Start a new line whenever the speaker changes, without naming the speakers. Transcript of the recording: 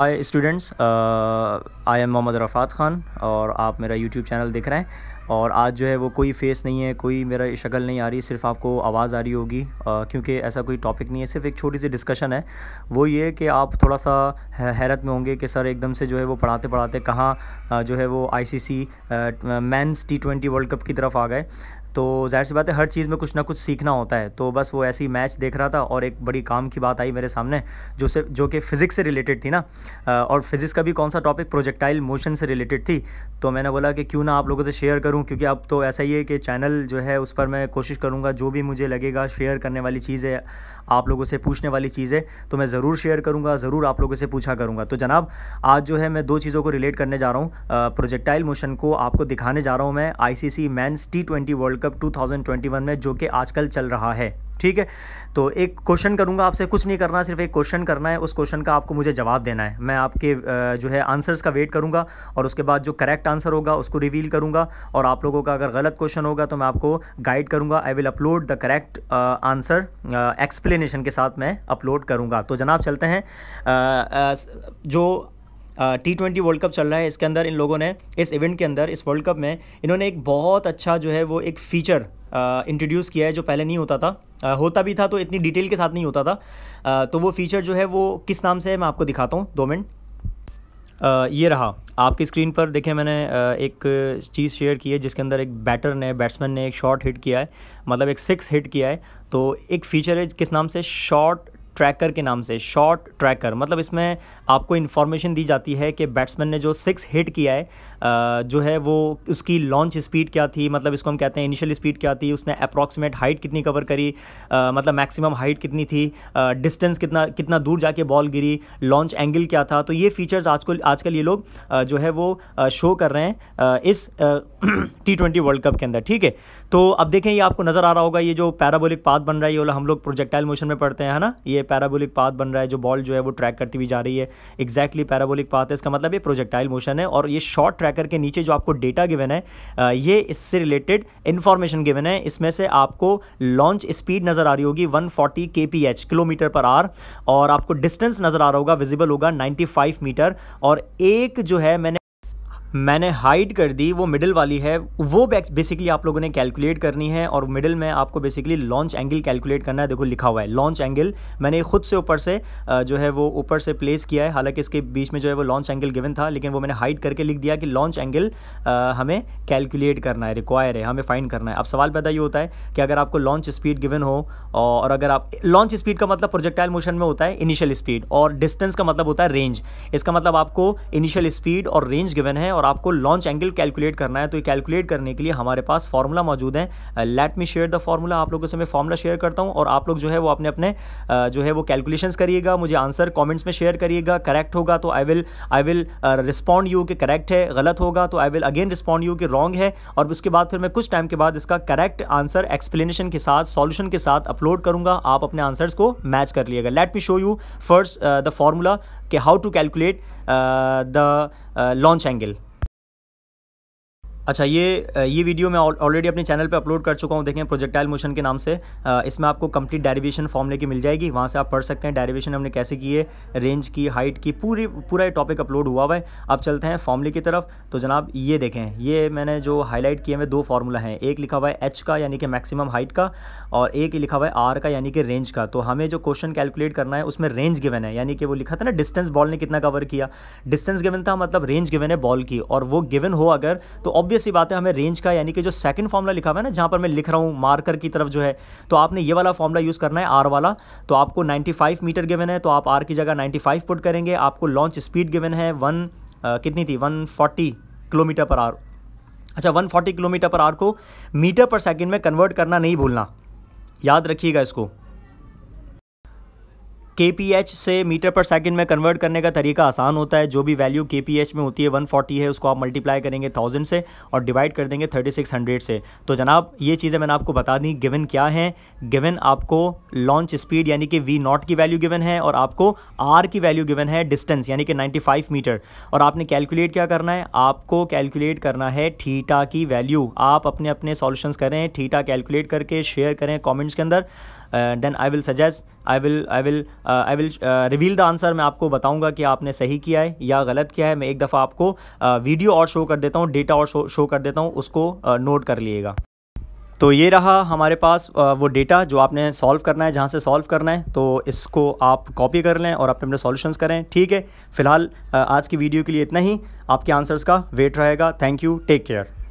hi students I am Mohammad Rafat Khan और आप मेरा यूट्यूब चैनल देख रहे हैं और आज जो है वो कोई फेस नहीं है कोई मेरा शक्ल नहीं आ रही सिर्फ आपको आवाज़ आ रही होगी uh, क्योंकि ऐसा कोई टॉपिक नहीं है सिर्फ एक छोटी सी डिस्कशन है वो ये कि आप थोड़ा सा हैरत में होंगे कि सर एकदम से जो है वो पढ़ाते पढ़ाते कहाँ uh, जो है वो ICC men's T twenty world cup की तरफ आ गए तो जाहिर सी बात है हर चीज़ में कुछ ना कुछ सीखना होता है तो बस वो ऐसी मैच देख रहा था और एक बड़ी काम की बात आई मेरे सामने जो से जो कि फ़िज़िक्स से रिलेटेड थी ना और फिज़िक्स का भी कौन सा टॉपिक प्रोजेक्टाइल मोशन से रिलेटेड थी तो मैंने बोला कि क्यों ना आप लोगों से शेयर करूँ क्योंकि अब तो ऐसा ही है कि चैनल जो है उस पर मैं कोशिश करूँगा जो भी मुझे लगेगा शेयर करने वाली चीज़ है आप लोगों से पूछने वाली चीज़ है तो मैं ज़रूर शेयर करूंगा ज़रूर आप लोगों से पूछा करूंगा तो जनाब आज जो है मैं दो चीज़ों को रिलेट करने जा रहा हूँ प्रोजेक्टाइल मोशन को आपको दिखाने जा रहा हूँ मैं I C C men's T twenty world cup 2021 में जो कि आजकल चल रहा है ठीक है तो एक क्वेश्चन करूंगा आपसे कुछ नहीं करना सिर्फ एक क्वेश्चन करना है उस क्वेश्चन का आपको मुझे जवाब देना है मैं आपके जो है आंसर्स का वेट करूंगा और उसके बाद जो करेक्ट आंसर होगा उसको रिवील करूंगा और आप लोगों का अगर गलत क्वेश्चन होगा तो मैं आपको गाइड करूंगा I will upload the correct answer explanation के साथ मैं अपलोड करूँगा तो जनाब चलते हैं uh, uh, जो टी ट्वेंटी वर्ल्ड कप चल रहा है इसके अंदर इन लोगों ने इस इवेंट के अंदर इस वर्ल्ड कप में इन्होंने एक बहुत अच्छा जो है वो एक फीचर इंट्रोड्यूस किया है जो पहले नहीं होता था आ, होता भी था तो इतनी डिटेल के साथ नहीं होता था आ, तो वो फीचर जो है वो किस नाम से है मैं आपको दिखाता हूँ दो मिनट ये रहा आपकी स्क्रीन पर देखें मैंने एक चीज़ शेयर की है जिसके अंदर एक बैटर ने बैट्समैन ने एक शॉट हिट किया है मतलब एक सिक्स हिट किया है तो एक फीचर है किस नाम से शॉट ट्रैकर के नाम से शॉर्ट ट्रैकर मतलब इसमें आपको इन्फॉर्मेशन दी जाती है कि बैट्समैन ने जो सिक्स हिट किया है जो है वो उसकी लॉन्च स्पीड क्या थी मतलब इसको हम कहते हैं इनिशियल स्पीड क्या थी उसने अप्रॉक्सीमेट हाइट कितनी कवर करी मतलब मैक्सिमम हाइट कितनी थी डिस्टेंस कितना कितना दूर जाके बॉल गिरी लॉन्च एंगल क्या था तो ये फीचर्स आजकल आजकल ये लोग जो है वो शो कर रहे हैं इस टी ट्वेंटी वर्ल्ड कप के अंदर ठीक है तो अब देखें ये आपको नज़र आ रहा होगा ये जो पैराबोलिक पाथ बन रहा है ये वाला हम लोग प्रोजेक्टाइल मोशन में पढ़ते हैं है ना ये पैराबोलिक पाथ बन रहा है जो बॉल जो है वो ट्रैक करती हुई जा रही है एग्जैक्टली पैराबोलिक पाथ है इसका मतलब ये प्रोजेक्टाइल मोशन है और ये शॉर्ट ट्रैक के नीचे जो आपको डेटा गिवन है ये इससे रिलेटेड इन्फॉर्मेशन गिवन है इसमें से आपको लॉन्च स्पीड नज़र आ रही होगी 140 forty K P H kilometre per hour और आपको डिस्टेंस नज़र आ रहा होगा विजिबल होगा 95 मीटर और एक जो है मैंने मैंने हाइड कर दी वो मिडिल वाली है वो बेसिकली आप लोगों ने कैलकुलेट करनी है और मिडिल में आपको बेसिकली लॉन्च एंगल कैलकुलेट करना है देखो लिखा हुआ है लॉन्च एंगल मैंने खुद से ऊपर से जो है वो ऊपर से प्लेस किया है हालांकि इसके बीच में जो है वो लॉन्च एंगल गिवन था लेकिन वो मैंने हाइड करके लिख दिया कि लॉन्च एंगल हमें कैलकुलेट करना है रिक्वायर है हमें फाइंड करना है अब सवाल पैदा ये होता है कि अगर आपको लॉन्च स्पीड गिवन हो और अगर आप लॉन्च स्पीड का मतलब प्रोजेक्टाइल मोशन में होता है इनिशियल स्पीड और डिस्टेंस का मतलब होता है रेंज इसका मतलब आपको इनिशियल स्पीड और रेंज गिवन है और और आपको लॉन्च एंगल कैलकुलेट करना है तो ये कैलकुलेट करने के लिए हमारे पास फॉर्मूला मौजूद है let me share the formula आप लोगों से मैं फॉर्मूला शेयर करता हूँ और आप लोग जो है वो अपने अपने uh, जो है वो कैलकुलेशन करिएगा मुझे आंसर कॉमेंट्स में शेयर करिएगा करेक्ट होगा तो I will I will respond you कि करेक्ट है गलत होगा तो I will again respond you कि रॉन्ग है और उसके बाद फिर मैं कुछ टाइम के बाद इसका करेक्ट आंसर एक्सप्लेनेशन के साथ सॉल्यूशन के साथ अपलोड करूंगा आप अपने आंसर्स को मैच कर लिएगा let me show you first the formula कि how to calculate the launch angle अच्छा ये ये वीडियो मैं ऑलरेडी अपने चैनल पे अपलोड कर चुका हूँ देखें प्रोजेक्टाइल मोशन के नाम से इसमें आपको कंप्लीट डेरिवेशन फॉर्म की मिल जाएगी वहाँ से आप पढ़ सकते हैं डेरिवेशन हमने कैसे किए रेंज की हाइट की पूरी पूरा ये टॉपिक अपलोड हुआ हुआ है अब चलते हैं फॉर्मले की तरफ तो जनाब ये देखें ये मैंने जो हाईलाइट किए हुए दो फार्मूला हैं एक लिखा हुआ है एच का यानी कि मैक्सिमम हाइट का और एक लिखा हुआ है आर का यानी कि रेंज का तो हमें जो क्वेश्चन कैलकुलेट करना है उसमें रेंज गिवन है यानी कि वो लिखा था ना डिस्टेंस बॉल ने कितना कवर किया डिस्टेंस गिवन था मतलब रेंज गिवन है बॉल की और वो गिवन हो अगर तो ऑब्वियस ऑब्वियस ही बात है हमें रेंज का यानी कि जो सेकंड फॉर्मला लिखा हुआ है ना जहाँ पर मैं लिख रहा हूँ मार्कर की तरफ जो है तो आपने ये वाला फॉर्मला यूज़ करना है आर वाला तो आपको 95 मीटर गिवन है तो आप आर की जगह 95 पुट करेंगे आपको लॉन्च स्पीड गिवन है वन आ, कितनी थी वन किलोमीटर पर आर अच्छा वन किलोमीटर पर आर को मीटर पर सेकेंड में कन्वर्ट करना नहीं भूलना याद रखिएगा इसको के से मीटर पर सेकंड में कन्वर्ट करने का तरीका आसान होता है जो भी वैल्यू के में होती है 140 है उसको आप मल्टीप्लाई करेंगे थाउजेंड से और डिवाइड कर देंगे 3600 से तो जनाब ये चीज़ें मैंने आपको बता दी गिवन क्या है गिवन आपको लॉन्च स्पीड यानी कि वी नॉट की वैल्यू गिवन है और आपको आर की वैल्यू गिवन है डिस्टेंस यानी कि नाइन्टी मीटर और आपने कैलकुलेट क्या करना है आपको कैलकुलेट करना है ठीटा की वैल्यू आप अपने अपने सोल्यूशन करें ठीटा कैलकुलेट करके शेयर करें कॉमेंट्स के अंदर then I will suggest I will I will I will reveal the answer मैं आपको बताऊंगा कि आपने सही किया है या गलत किया है मैं एक दफ़ा आपको वीडियो uh, और शो कर देता हूँ डेटा और शो, शो कर देता हूँ उसको नोट uh, कर लिएगा तो ये रहा हमारे पास uh, वो डेटा जो आपने सॉल्व करना है जहाँ से सॉल्व करना है तो इसको आप कॉपी कर लें और अपने अपने सॉल्यूशंस करें ठीक है फ़िलहाल आज की वीडियो के लिए इतना ही आपके आंसर्स का वेट रहेगा थैंक यू टेक केयर